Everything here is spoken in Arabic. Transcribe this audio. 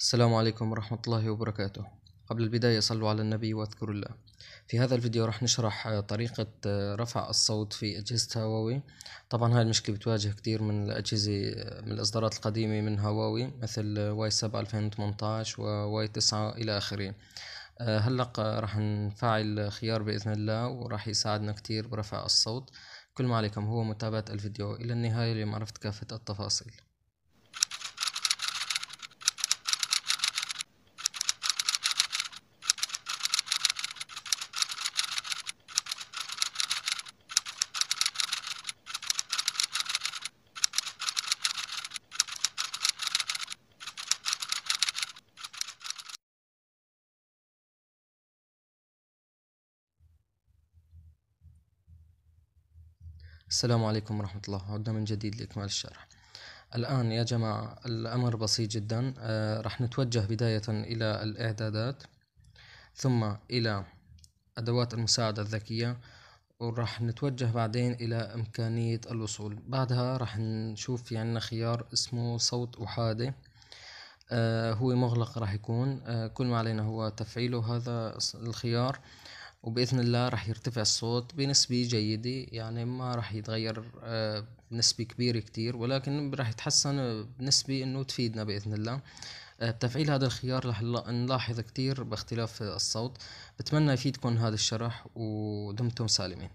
السلام عليكم ورحمة الله وبركاته قبل البداية صلوا على النبي واذكروا الله في هذا الفيديو راح نشرح طريقة رفع الصوت في أجهزة هواوي طبعا هاي المشكلة بتواجه كتير من الأجهزة من الإصدارات القديمة من هواوي مثل واي 7 2018 وواي 9 إلى آخره آه، هلق راح نفعل خيار بإذن الله وراح يساعدنا كتير برفع الصوت كل ما عليكم هو متابعة الفيديو إلى النهاية لمعرفة كافة التفاصيل السلام عليكم ورحمة الله عدنا من جديد لإكمال الشرح الآن يا جماعة الأمر بسيط جدا آه رح نتوجه بداية إلى الإعدادات ثم إلى أدوات المساعدة الذكية وراح نتوجه بعدين إلى إمكانية الوصول بعدها راح نشوف في عنا خيار اسمه صوت أحادي آه هو مغلق راح يكون آه كل ما علينا هو تفعيله هذا الخيار وباذن الله رح يرتفع الصوت بنسبه جيده يعني ما رح يتغير آه، بنسبه كبيره كتير ولكن رح يتحسن بنسبه انه تفيدنا باذن الله آه، بتفعيل هذا الخيار رح نلاحظ كتير باختلاف الصوت بتمنى يفيدكم هذا الشرح ودمتم سالمين